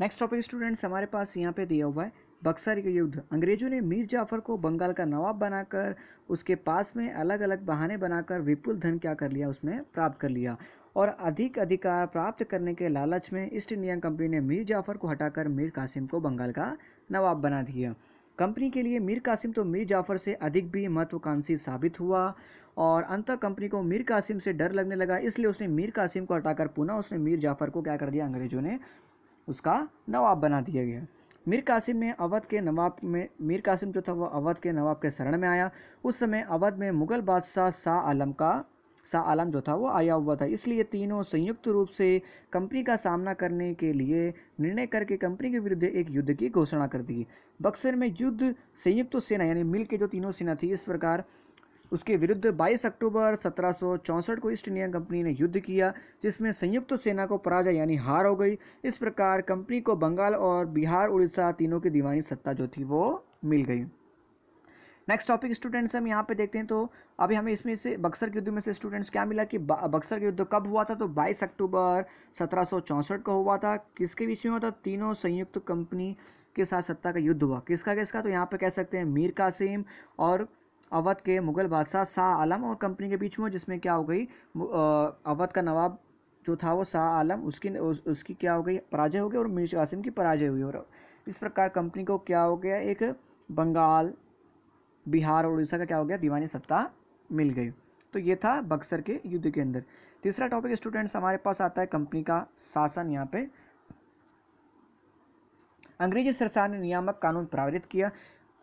next topic students हमारे पास यहाँ पे दिया हुआ है बक्सर के युद्ध अंग्रेजों ने मीर जाफर को बंगाल का नवाब बनाकर उसके पास में अलग अलग बहाने बनाकर विपुल धन क्या कर लिया उसमें प्राप्त कर लिया और अधिक अधिकार प्राप्त करने के लालच में ईस्ट इंडिया कंपनी ने मीर जाफर को हटाकर मीर कासिम को बंगाल का नवाब बना दिया कंपनी के लिए मीर कासिम तो मीर जाफ़र से अधिक भी महत्वाकांक्षी साबित हुआ और अंत कंपनी को मीर कासिम से डर लगने लगा इसलिए उसने मीर कासिम को हटाकर पुनः उसने मीर जाफ़र को क्या कर दिया अंग्रेजों ने उसका नवाब बना दिया गया मीर कासिम में अवध के नवाब में मीर कासिम जो था वह अवध के नवाब के शरण में आया उस समय अवध में मुग़ल बादशाह शाह आलम का शाह आलम जो था वो आया हुआ था इसलिए तीनों संयुक्त रूप से कंपनी का सामना करने के लिए निर्णय करके कंपनी के विरुद्ध एक युद्ध की घोषणा कर दी बक्सर में युद्ध संयुक्त सेना यानी मिल के जो तीनों सेना थी इस प्रकार उसके विरुद्ध 22 अक्टूबर सत्रह को ईस्ट इंडिया कंपनी ने युद्ध किया जिसमें संयुक्त तो सेना को पराजय यानी हार हो गई इस प्रकार कंपनी को बंगाल और बिहार उड़ीसा तीनों की दीवानी सत्ता जो थी वो मिल गई नेक्स्ट टॉपिक स्टूडेंट्स हम यहाँ पे देखते हैं तो अभी हमें इसमें से बक्सर के युद्ध में से स्टूडेंट्स क्या मिला कि बक्सर के युद्ध कब हुआ था तो 22 अक्टूबर सत्रह को हुआ था किसके बीच में हुआ था तीनों संयुक्त कंपनी के साथ सत्ता का युद्ध हुआ किसका किसका तो यहाँ पे कह सकते हैं मीर कासिम और अवध के मुग़ल बादशाह शाह आलम और कंपनी के बीच में जिसमें क्या हो गई अवध का नवाब जो था वो शाह आलम उसकी उस, उसकी क्या हो गई पराजय हो गई और मीर कासिम की पराजय हुई और इस प्रकार कंपनी को क्या हो गया एक बंगाल बिहार और उड़ीसा का क्या हो गया दीवानी सत्ता मिल गई तो ये था बक्सर के युद्ध के अंदर तीसरा टॉपिक स्टूडेंट्स हमारे पास आता है कंपनी का शासन यहाँ पे अंग्रेजी सरसार ने नियामक कानून प्रावृत किया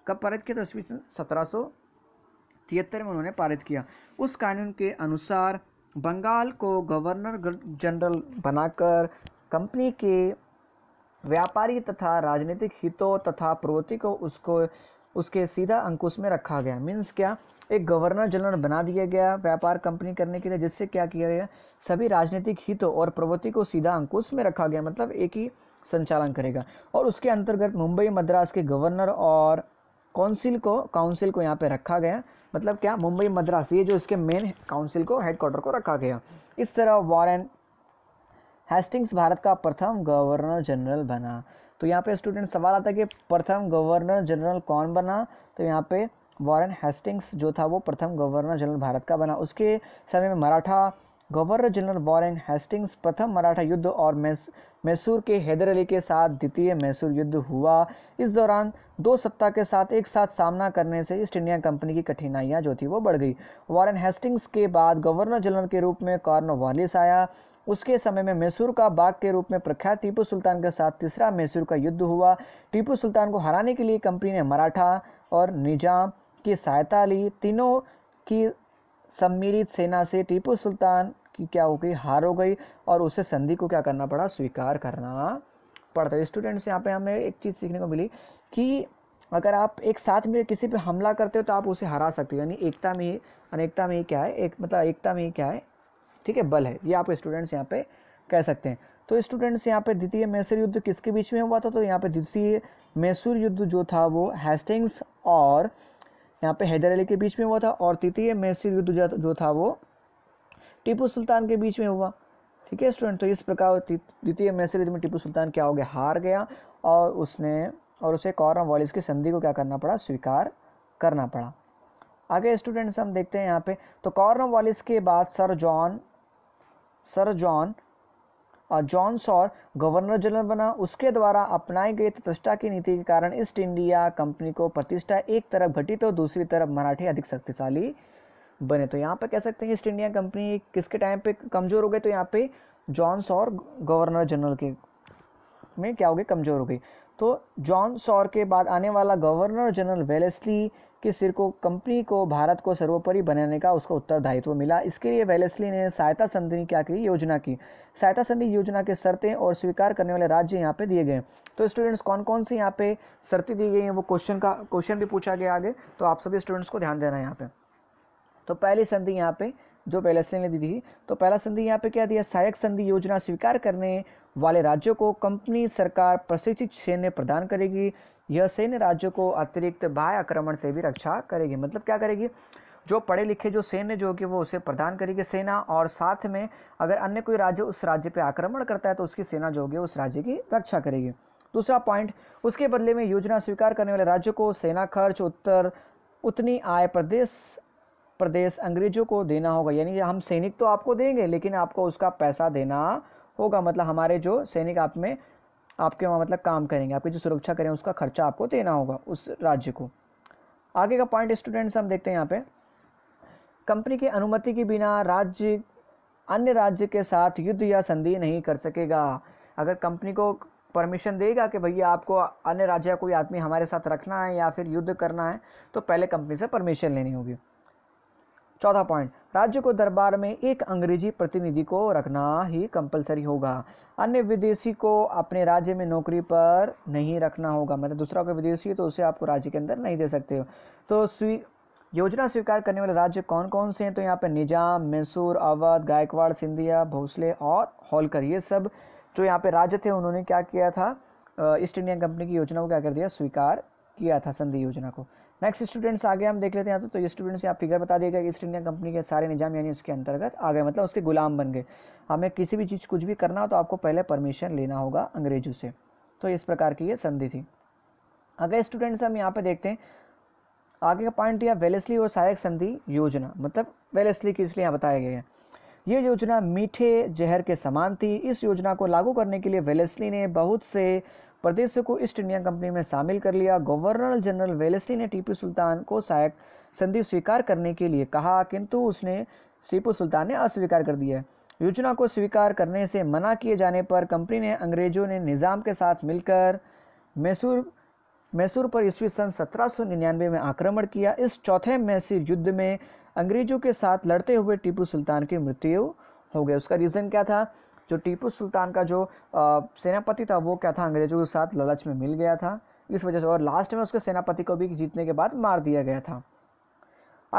कब पारित किया तो ईस्वी सन तिहत्तर में उन्होंने पारित किया उस कानून के अनुसार बंगाल को गवर्नर जनरल बनाकर कंपनी के व्यापारी तथा राजनीतिक हितों तथा प्रवृत्ति को उसको उसके सीधा अंकुश में रखा गया मीन्स क्या एक गवर्नर जनरल बना दिया गया व्यापार कंपनी करने के लिए जिससे क्या किया गया सभी राजनीतिक हितों और प्रवृत्ति को सीधा अंकुश में रखा गया मतलब एक ही संचालन करेगा और उसके अंतर्गत मुंबई मद्रास के गवर्नर और काउंसिल को काउंसिल को यहाँ पर रखा गया मतलब क्या मुंबई मद्रास ये जो इसके मेन काउंसिल को हेडक्वार्टर को रखा गया इस तरह वॉरेन हेस्टिंग्स भारत का प्रथम गवर्नर जनरल बना तो यहाँ पे स्टूडेंट सवाल आता है कि प्रथम गवर्नर जनरल कौन बना तो यहाँ पे वॉरेन हेस्टिंग्स जो था वो प्रथम गवर्नर जनरल भारत का बना उसके समय में Maratha governor general Warren Hastings प्रथम मराठा युद्ध और मैस, मैसूर के हैदर अली के साथ द्वितीय मैसूर युद्ध हुआ इस दौरान दो सत्ता के साथ एक साथ सामना करने से ईस्ट इंडिया कंपनी की कठिनाइयां जो थी वो बढ़ गई वॉरेन हेस्टिंग्स के बाद गवर्नर जनरल के रूप में कॉर्नवालिस आया उसके समय में मैसूर का बाग के रूप में प्रख्यात टीपू सुल्तान के साथ तीसरा मैसूर का युद्ध हुआ टीपू सुल्तान को हराने के लिए कंपनी ने मराठा और निजाम की सहायता ली तीनों की सम्मिलित सेना से टीपू सुल्तान की क्या हो गई हार हो गई और उसे संधि को क्या करना पड़ा स्वीकार करना पड़ता है स्टूडेंट्स यहाँ पे हमें एक चीज़ सीखने को मिली कि अगर आप एक साथ में किसी पे हमला करते हो तो आप उसे हरा सकते हो यानी एकता में ही अनेकता में ही क्या है एक मतलब एकता में ही क्या है ठीक है बल है ये आप स्टूडेंट्स यहाँ पे कह सकते हैं तो स्टूडेंट्स यहाँ पे द्वितीय मैसूर युद्ध किसके बीच में हुआ था तो यहाँ पे द्वितीय मैसूर युद्ध जो था वो हैस्टिंग्स और यहाँ पे हैदर अली के बीच में हुआ था और तृतीय मैसूर युद्ध जो था वो टीपू सुल्तान के बीच में हुआ ठीक है स्टूडेंट तो इस प्रकार द्वितीय मैसूर युद्ध में टीपू सुल्तान क्या हो गया हार गया और उसने और उसे कौरम वॉलिस की संधि को क्या करना पड़ा स्वीकार करना पड़ा आगे स्टूडेंट्स हम देखते हैं यहाँ पे तो कौरम वॉलिस के बाद sir John sir John John Shore governor general बना उसके द्वारा अपनाई गई प्रतिष्ठा की नीति के कारण ईस्ट इंडिया कंपनी को प्रतिष्ठा एक तरफ घटी तो दूसरी तरफ मराठे अधिक शक्तिशाली बने तो यहाँ पर कह सकते हैं ईस्ट इंडिया कंपनी किसके टाइम पे कमज़ोर हो गए तो यहाँ पे जॉन सॉर गवर्नर जनरल के में क्या हो गए कमज़ोर हो गई तो जॉन सॉर के बाद आने वाला गवर्नर जनरल वेलेस्ली कि सिर को कंपनी को भारत को सर्वोपरि बनाने का उसको उत्तरदायित्व मिला इसके लिए वेलेस्ली ने सहायता संधि क्या की योजना की सहायता संधि योजना के शर्तें और स्वीकार करने वाले राज्य यहाँ पे दिए गए तो स्टूडेंट्स कौन कौन सी यहाँ पे शर्तें दी गई हैं वो क्वेश्चन का क्वेश्चन भी पूछा गया आगे तो आप सभी स्टूडेंट्स को ध्यान देना है यहाँ पे तो पहली संधि यहाँ पे जो पहले ने दी थी तो पहला संधि यहाँ पे क्या दिया सहायक संधि योजना स्वीकार करने वाले राज्यों को कंपनी सरकार प्रशिक्षित सैन्य प्रदान करेगी यह सैन्य राज्यों को अतिरिक्त बाह्य आक्रमण से भी रक्षा करेगी मतलब क्या करेगी जो पढ़े लिखे जो सैन्य जो कि वो उसे प्रदान करेगी सेना और साथ में अगर अन्य कोई राज्य उस राज्य पर आक्रमण करता है तो उसकी सेना जो होगी उस राज्य की रक्षा करेगी दूसरा पॉइंट उसके बदले में योजना स्वीकार करने वाले राज्यों को सेना खर्च उत्तर उतनी आय प्रदेश प्रदेश अंग्रेजों को देना होगा यानी हम सैनिक तो आपको देंगे लेकिन आपको उसका पैसा देना होगा मतलब हमारे जो सैनिक आप में आपके वहाँ मतलब काम करेंगे आपकी जो सुरक्षा करें उसका खर्चा आपको देना होगा उस राज्य को आगे का पॉइंट स्टूडेंट्स हम देखते हैं यहाँ पे कंपनी की अनुमति के बिना राज्य अन्य राज्य के साथ युद्ध या संधि नहीं कर सकेगा अगर कंपनी को परमिशन देगा कि भैया आपको अन्य राज्य का कोई आदमी हमारे साथ रखना है या फिर युद्ध करना है तो पहले कंपनी से परमिशन लेनी होगी चौथा पॉइंट राज्य को दरबार में एक अंग्रेजी प्रतिनिधि को रखना ही कंपलसरी होगा अन्य विदेशी को अपने राज्य में नौकरी पर नहीं रखना होगा मतलब दूसरा कोई विदेशी है तो उसे आपको राज्य के अंदर नहीं दे सकते हो तो स्वी योजना स्वीकार करने वाले राज्य कौन कौन से हैं तो यहाँ पर निजाम मैसूर अवध गायकवाड़ सिंधिया भोसले और होलकर ये सब जो यहाँ पर राज्य थे उन्होंने क्या किया था ईस्ट इंडियन कंपनी की योजना को क्या कर दिया स्वीकार किया था संधि योजना को नेक्स्ट स्टूडेंट्स आगे हम देख लेते हैं तो, तो ये स्टूडेंट्स यहाँ फिगर बता दिएगा कि ईस्ट इंडिया कंपनी के सारे निजाम यानी इसके अंतर्गत आ गए मतलब उसके गुलाम बन गए हमें किसी भी चीज़ कुछ भी करना हो तो आपको पहले परमिशन लेना होगा अंग्रेजों से तो इस प्रकार की ये संधि थी अगर स्टूडेंट्स हम यहाँ पर देखते हैं आगे का पॉइंट यह वेलेसली और सहायक संधि योजना मतलब वेलेसली की इसलिए यहाँ बताया गया है ये योजना मीठे जहर के समान थी इस योजना को लागू करने के लिए वेलेसली ने बहुत से प्रदेश को ईस्ट इंडिया कंपनी में शामिल कर लिया गवर्नर जनरल वेलेस्टी ने टीपू सुल्तान को सहायक संधि स्वीकार करने के लिए कहा किंतु उसने टीपू सुल्तान ने अस्वीकार कर दिया योजना को स्वीकार करने से मना किए जाने पर कंपनी ने अंग्रेजों ने निज़ाम के साथ मिलकर मैसूर मैसूर पर ईस्वी सन सत्रह में आक्रमण किया इस चौथे मैसूर युद्ध में अंग्रेजों के साथ लड़ते हुए टीपू सुल्तान की मृत्यु हो गई उसका रीज़न क्या था जो टीपू सुल्तान का जो सेनापति था वो क्या था अंग्रेजों के साथ ललच में मिल गया था इस वजह से और लास्ट में उसके सेनापति को भी जीतने के बाद मार दिया गया था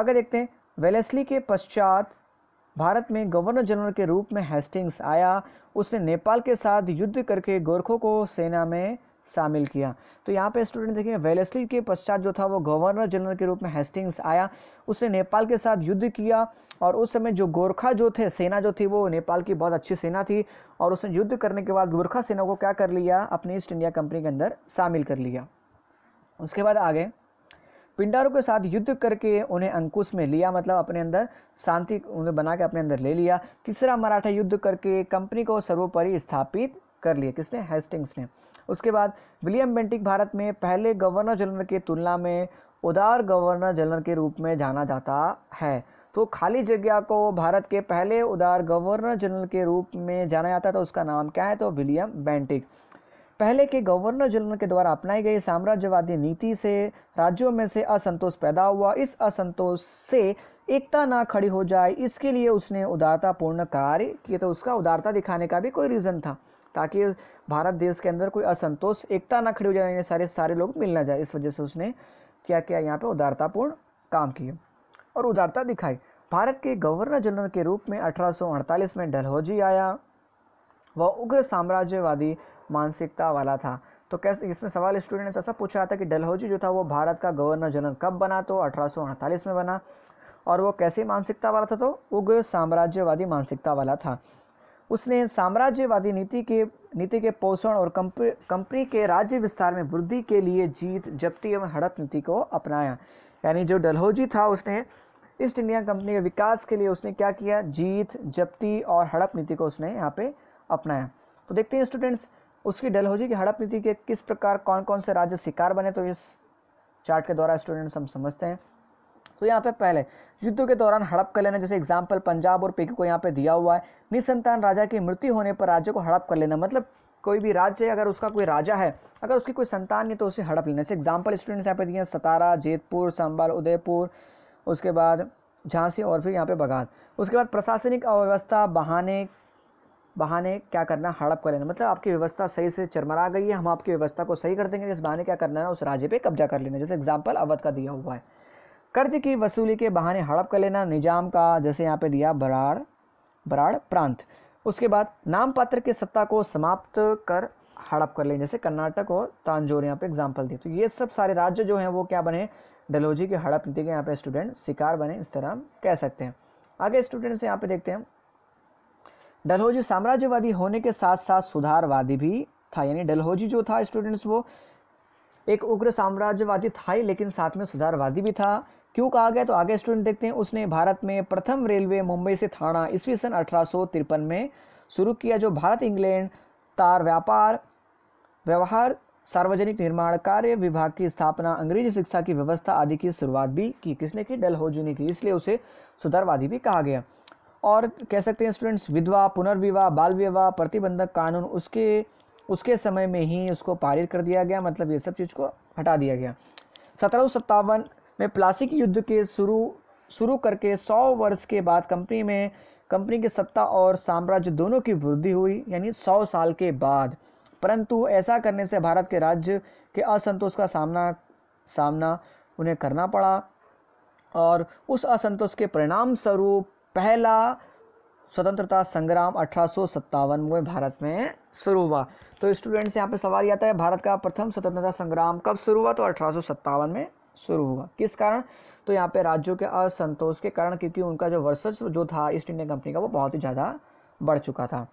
आगे देखते हैं वेलेसली के पश्चात भारत में गवर्नर जनरल के रूप में हेस्टिंग्स आया उसने नेपाल के साथ युद्ध करके गोरखों को सेना में शामिल किया तो यहाँ पे स्टूडेंट देखिए वेलेस्ली के पश्चात जो था वो गवर्नर जनरल के रूप में हेस्टिंग्स आया उसने नेपाल के साथ युद्ध किया और उस समय जो गोरखा जो थे सेना जो थी वो नेपाल की बहुत अच्छी सेना थी और उसने युद्ध करने के बाद गोरखा सेना को क्या कर लिया अपनी ईस्ट इंडिया कंपनी के अंदर शामिल कर लिया उसके बाद आगे पिंडारों के साथ युद्ध करके उन्हें अंकुश में लिया मतलब अपने अंदर शांति उन्हें बना के अपने अंदर ले लिया तीसरा मराठा युद्ध करके कंपनी को सर्वोपरि स्थापित कर लिया किसने हेस्टिंग्स ने उसके बाद विलियम बेंटिक भारत में पहले गवर्नर जनरल की तुलना में उदार गवर्नर जनरल के रूप में जाना जाता है तो खाली जगह को भारत के पहले उदार गवर्नर जनरल के रूप में जाना जाता था तो उसका नाम क्या है तो विलियम बेंटिक पहले के गवर्नर जनरल के द्वारा अपनाई गई साम्राज्यवादी नीति से राज्यों में से असंतोष पैदा हुआ इस असंतोष से एकता ना खड़ी हो जाए इसके लिए उसने उदारतापूर्ण कार्य किया तो उसका उदारता दिखाने का भी कोई रीज़न था ताकि भारत देश के अंदर कोई असंतोष एकता ना खड़ी हो जाए सारे सारे लोग मिल ना जाए इस वजह से उसने क्या क्या यहाँ पर उदारतापूर्ण काम किए और उदारता दिखाई भारत के गवर्नर जनरल के रूप में 1848 में डलहौजी आया वह उग्र साम्राज्यवादी मानसिकता वाला था तो कैसे इसमें सवाल स्टूडेंट ने ऐसा पूछ रहा था कि डलहौजी जो था वो भारत का गवर्नर जनरल कब बना तो अठारह में बना और वो कैसी मानसिकता वाला था तो उग्र साम्राज्यवादी मानसिकता वाला था उसने साम्राज्यवादी नीति के नीति के पोषण और कंपनी के राज्य विस्तार में वृद्धि के लिए जीत जब्ती एवं हड़प नीति को अपनाया यानी जो डलहौजी था उसने ईस्ट इंडिया कंपनी के विकास के लिए उसने क्या किया जीत जब्ती और हड़प नीति को उसने यहाँ पे अपनाया तो देखते हैं स्टूडेंट्स उसकी डलहौजी की हड़प नीति के किस प्रकार कौन कौन से राज्य शिकार बने तो इस चार्ट के द्वारा स्टूडेंट्स हम समझते हैं तो यहाँ पे पहले युद्ध के दौरान हड़प कर लेना जैसे एग्जाम्पल पंजाब और पेकी को यहाँ पे दिया हुआ है निसंतान राजा की मृत्यु होने पर राज्य को हड़प कर लेना मतलब कोई भी राज्य अगर उसका कोई राजा है अगर उसकी कोई संतान नहीं तो उसे हड़प लेना जैसे एग्जाम्पल स्टूडेंट्स यहाँ पे दिए हैं सतारा जेतपुर संबल उदयपुर उसके बाद झांसी और फिर यहाँ पे बघात उसके बाद प्रशासनिक अव्यवस्था बहाने बहाने क्या करना हड़प कर लेना मतलब आपकी व्यवस्था सही से चरमरा गई है हम आपकी व्यवस्था को सही कर देंगे इस बहाने क्या करना है उस राज्य पे कब्जा कर लेना जैसे एग्जाम्पल अवध का दिया हुआ है कर्ज की वसूली के बहाने हड़प कर लेना निजाम का जैसे यहाँ पे दिया बराड़ बराड़ प्रांत उसके बाद नाम पत्र की सत्ता को समाप्त कर हड़प कर लें जैसे कर्नाटक और तांजोर यहाँ पे एग्जाम्पल दिए तो ये सब सारे राज्य जो हैं वो क्या बने डलहोजी के हड़प नीति के यहाँ पे स्टूडेंट शिकार बने इस तरह हम कह सकते हैं आगे स्टूडेंट्स यहाँ पे देखते हैं डलहौजी साम्राज्यवादी होने के साथ साथ सुधारवादी भी था यानी डलहौजी जो था स्टूडेंट्स वो एक उग्र साम्राज्यवादी था ही लेकिन साथ में सुधारवादी भी था क्यों कहा गया तो आगे स्टूडेंट देखते हैं उसने भारत में प्रथम रेलवे मुंबई से थाना ईस्वी सन अठारह में शुरू किया जो भारत इंग्लैंड तार व्यापार व्यवहार सार्वजनिक निर्माण कार्य विभाग की स्थापना अंग्रेजी शिक्षा की व्यवस्था आदि की शुरुआत भी की किसने की डल हो जूनी की इसलिए उसे सुधारवादी भी कहा गया और कह सकते हैं स्टूडेंट्स विधवा पुनर्विवाह बाल विवाह प्रतिबंधक कानून उसके उसके समय में ही उसको पारित कर दिया गया मतलब ये सब चीज़ को हटा दिया गया सत्रह में प्लासिक युद्ध के शुरू शुरू करके सौ वर्ष के बाद कंपनी में कंपनी की सत्ता और साम्राज्य दोनों की वृद्धि हुई यानी सौ साल के बाद परंतु ऐसा करने से भारत के राज्य के असंतोष का सामना सामना उन्हें करना पड़ा और उस असंतोष के परिणाम स्वरूप पहला स्वतंत्रता संग्राम अठारह में भारत में शुरू हुआ तो स्टूडेंट्स यहाँ पे सवाल आता है भारत का प्रथम स्वतंत्रता संग्राम कब शुरू हुआ तो अठारह में शुरू हुआ किस कारण तो यहाँ पे राज्यों के असंतोष के कारण क्योंकि उनका जो वर्चस्व जो था ईस्ट इंडियन कंपनी का वो बहुत ही ज़्यादा बढ़ चुका था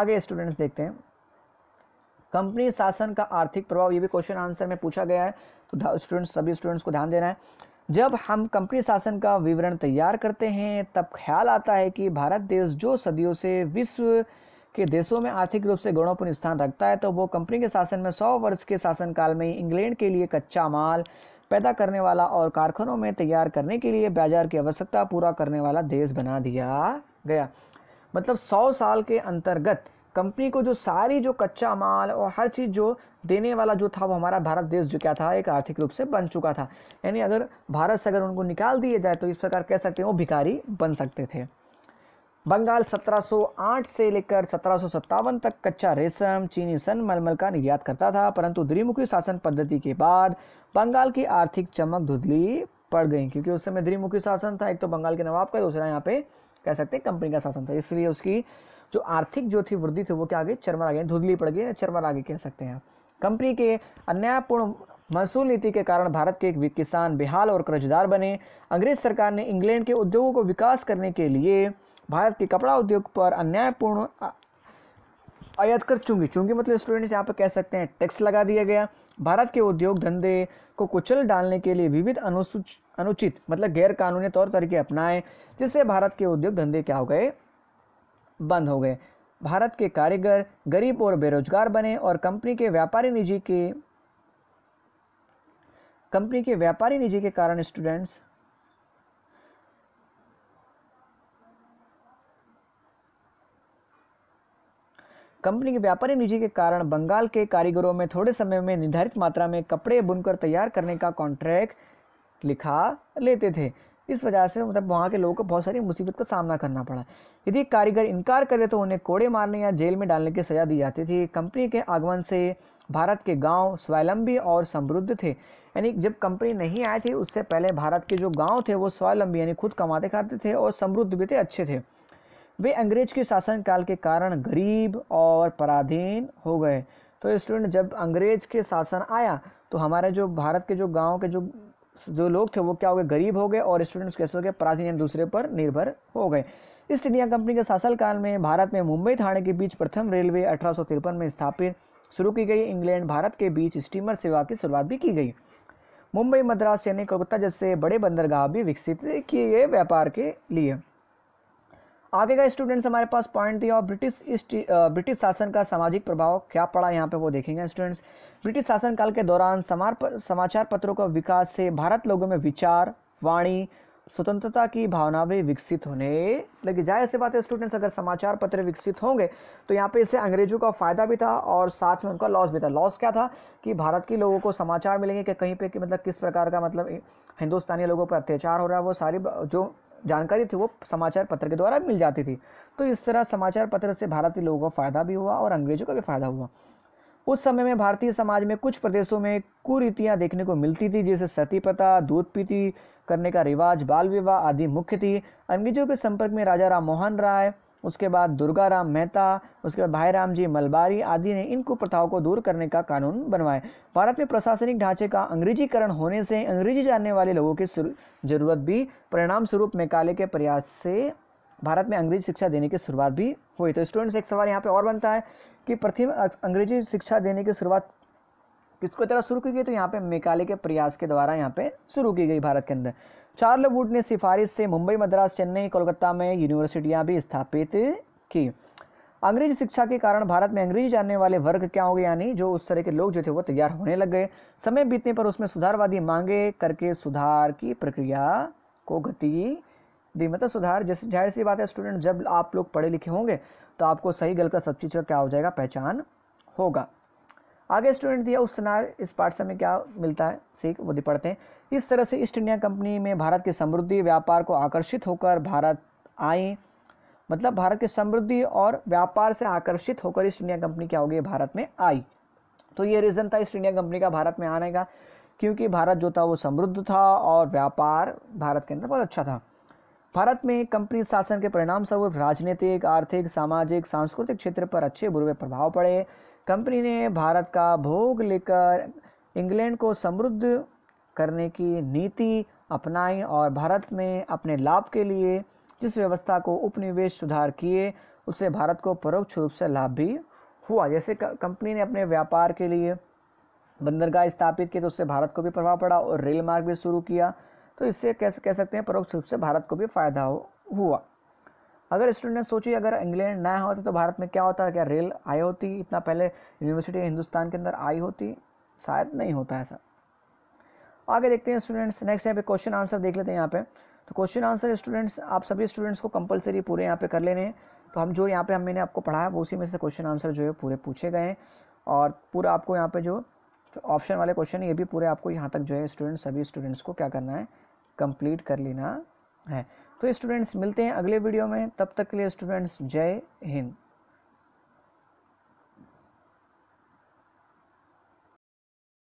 आगे स्टूडेंट्स देखते हैं कंपनी शासन का आर्थिक प्रभाव ये भी क्वेश्चन आंसर में पूछा गया है तो स्टूडेंट्स सभी स्टूडेंट्स को ध्यान देना है जब हम कंपनी शासन का विवरण तैयार करते हैं तब ख्याल आता है कि भारत देश जो सदियों से विश्व के देशों में आर्थिक रूप से गौरवपूर्ण स्थान रखता है तो वो कंपनी के शासन में सौ वर्ष के शासनकाल में इंग्लैंड के लिए कच्चा माल पैदा करने वाला और कारखानों में तैयार करने के लिए बाजार की आवश्यकता पूरा करने वाला देश बना दिया गया मतलब सौ साल के अंतर्गत कंपनी को जो सारी जो कच्चा माल और हर चीज़ जो देने वाला जो था वो हमारा भारत देश जो क्या था एक आर्थिक रूप से बन चुका था यानी अगर भारत से अगर उनको निकाल दिए जाए तो इस प्रकार कह सकते हैं वो भिखारी बन सकते थे बंगाल 1708 से लेकर सत्रह तक कच्चा रेशम चीनी सन मलमल का निर्यात करता था परंतु द्विमुखी शासन पद्धति के बाद बंगाल की आर्थिक चमक धुधली पड़ गई क्योंकि उस समय द्विमुखी शासन था एक तो बंगाल के नवाब का दूसरा यहाँ पे कह सकते हैं कंपनी का शासन था इसलिए उसकी जो आर्थिक जो थी वृद्धि थी वो क्या आगे चरमर आ गई धुधली पड़ गई चरमर आगे कह सकते हैं कंपनी के अन्यायपूर्ण महसूल नीति के कारण भारत के एक किसान बेहाल और कर्जदार बने अंग्रेज सरकार ने इंग्लैंड के उद्योगों को विकास करने के लिए भारत के कपड़ा उद्योग पर अन्यायपूर्ण आयात कर चूंगी मतलब स्टूडेंट्स यहाँ पर कह सकते हैं टैक्स लगा दिया गया भारत के उद्योग धंधे को कुचल डालने के लिए विविध अनुसूच अनुचित मतलब गैर कानूनी तौर तरीके अपनाए जिससे भारत के उद्योग धंधे क्या हो गए बंद हो गए भारत के कारीगर गरीब और बेरोजगार बने और कंपनी के व्यापारी निजी के कंपनी के व्यापारी निजी के कारण स्टूडेंट्स कंपनी के व्यापारी निजी के कारण बंगाल के कारीगरों में थोड़े समय में निर्धारित मात्रा में कपड़े बुनकर तैयार करने का कॉन्ट्रैक्ट लिखा लेते थे इस वजह से मतलब वहाँ के लोगों को बहुत सारी मुसीबत का सामना करना पड़ा यदि कारीगर इनकार करे तो उन्हें कोड़े मारने या जेल में डालने की सज़ा दी जाती थी कंपनी के आगमन से भारत के गांव स्वावलंबी और समृद्ध थे यानी जब कंपनी नहीं आई थी उससे पहले भारत के जो गांव थे वो स्वावलंबी यानी खुद कमाते खाते थे और समृद्ध भी थे अच्छे थे वे अंग्रेज के शासनकाल के कारण गरीब और पराधीन हो गए तो स्टूडेंट जब अंग्रेज के शासन आया तो हमारे जो भारत के जो गांव के जो जो लोग थे वो क्या हो गए गरीब हो गए और स्टूडेंट्स कैसे हो गए पराधीन दूसरे पर निर्भर हो गए ईस्ट इंडिया कंपनी के शासनकाल में भारत में मुंबई थाने के बीच प्रथम रेलवे अठारह में स्थापित शुरू की गई इंग्लैंड भारत के बीच स्टीमर सेवा की शुरुआत भी की गई मुंबई मद्रास चेन्नई कोलकाता जैसे बड़े बंदरगाह भी विकसित किए गए व्यापार के लिए आगे का स्टूडेंट्स हमारे पास पॉइंट दिया और ब्रिटिश ईस्ट ब्रिटिश शासन का सामाजिक प्रभाव क्या पड़ा यहाँ पे वो देखेंगे स्टूडेंट्स ब्रिटिश शासनकाल के दौरान समार समाचार पत्रों का विकास से भारत लोगों में विचार वाणी स्वतंत्रता की भावना भी विकसित होने लगी जाए ऐसी बात है स्टूडेंट्स अगर समाचार पत्र विकसित होंगे तो यहाँ पे इससे अंग्रेजों का फायदा भी था और साथ में उनका लॉस भी था लॉस क्या था कि भारत के लोगों को समाचार मिलेंगे कि कहीं पे कि मतलब किस प्रकार का मतलब हिंदुस्तानी लोगों पर अत्याचार हो रहा है वो सारी जो जानकारी थी वो समाचार पत्र के द्वारा मिल जाती थी तो इस तरह समाचार पत्र से भारतीय लोगों का फ़ायदा भी हुआ और अंग्रेजों का भी फ़ायदा हुआ उस समय में भारतीय समाज में कुछ प्रदेशों में कुरीतियाँ देखने को मिलती थी जैसे सती प्रथा दूध पीती करने का रिवाज बाल विवाह आदि मुख्य थी अंग्रेजों के संपर्क में राजा राम मोहन राय उसके बाद दुर्गा राम मेहता उसके बाद भाई राम जी मलबारी आदि ने इन कुप्रथाओं को दूर करने का कानून बनवाए भारत में प्रशासनिक ढांचे का अंग्रेजीकरण होने से अंग्रेजी जानने वाले लोगों की जरूरत भी परिणाम स्वरूप मेकाले के प्रयास से भारत में अंग्रेजी शिक्षा देने की शुरुआत भी हुई तो स्टूडेंट्स एक सवाल यहाँ पे और बनता है कि प्रथम अंग्रेजी शिक्षा देने की शुरुआत किसको तरह शुरू की गई तो यहाँ पे मेकाले के प्रयास के द्वारा यहाँ पे शुरू की गई भारत के अंदर चार्ल वुड ने सिफारिश से मुंबई मद्रास चेन्नई कोलकाता में यूनिवर्सिटियाँ भी स्थापित की अंग्रेजी शिक्षा के कारण भारत में अंग्रेजी जानने वाले वर्ग क्या हो गए यानी जो उस तरह के लोग जो थे वो तैयार होने लग गए समय बीतने पर उसमें सुधारवादी मांगे करके सुधार की प्रक्रिया को गति दी मतलब सुधार जैसे जाहिर सी बात है स्टूडेंट जब आप लोग पढ़े लिखे होंगे तो आपको सही गलत का सब चीज़ का क्या हो जाएगा पहचान होगा आगे स्टूडेंट दिया उस सनार इस से हमें क्या मिलता है सीख वो पढ़ते हैं इस तरह से ईस्ट इंडिया कंपनी में भारत की समृद्धि व्यापार को आकर्षित होकर भारत आई मतलब भारत की समृद्धि और व्यापार से आकर्षित होकर ईस्ट इंडिया कंपनी क्या हो गई भारत में आई तो ये रीज़न था ईस्ट इंडिया कंपनी का भारत में आने का क्योंकि भारत जो था वो समृद्ध था और व्यापार भारत के अंदर बहुत अच्छा था भारत में कंपनी शासन के परिणाम स्वरूप राजनीतिक आर्थिक सामाजिक सांस्कृतिक क्षेत्र पर अच्छे बुरे प्रभाव पड़े कंपनी ने भारत का भोग लेकर इंग्लैंड को समृद्ध करने की नीति अपनाई और भारत में अपने लाभ के लिए जिस व्यवस्था को उपनिवेश सुधार किए उससे भारत को परोक्ष रूप से लाभ भी हुआ जैसे कंपनी ने अपने व्यापार के लिए बंदरगाह स्थापित किए तो उससे भारत को भी प्रभाव पड़ा और रेल मार्ग भी शुरू किया तो इससे कह कह सकते हैं परोक्ष रूप से भारत को भी फायदा हुआ अगर स्टूडेंट सोचिए अगर इंग्लैंड ना होता तो भारत में क्या होता क्या रेल आई होती इतना पहले यूनिवर्सिटी हिंदुस्तान के अंदर आई होती शायद नहीं होता ऐसा आगे देखते हैं स्टूडेंट्स नेक्स्ट यहाँ पे क्वेश्चन आंसर देख लेते हैं यहाँ पे तो क्वेश्चन आंसर स्टूडेंट्स आप सभी स्टूडेंट्स को कंपलसरी पूरे यहाँ पे कर लेने हैं तो हम जो यहाँ पे हम मैंने आपको पढ़ाया वो उसी में से क्वेश्चन आंसर जो है पूरे पूछे गए हैं और पूरा आपको यहाँ पे जो ऑप्शन वाले क्वेश्चन ये भी पूरे आपको यहाँ तक जो है स्टूडेंट्स सभी स्टूडेंट्स को क्या करना है कंप्लीट कर लेना है तो स्टूडेंट्स मिलते हैं अगले वीडियो में तब तक के लिए स्टूडेंट्स जय हिंद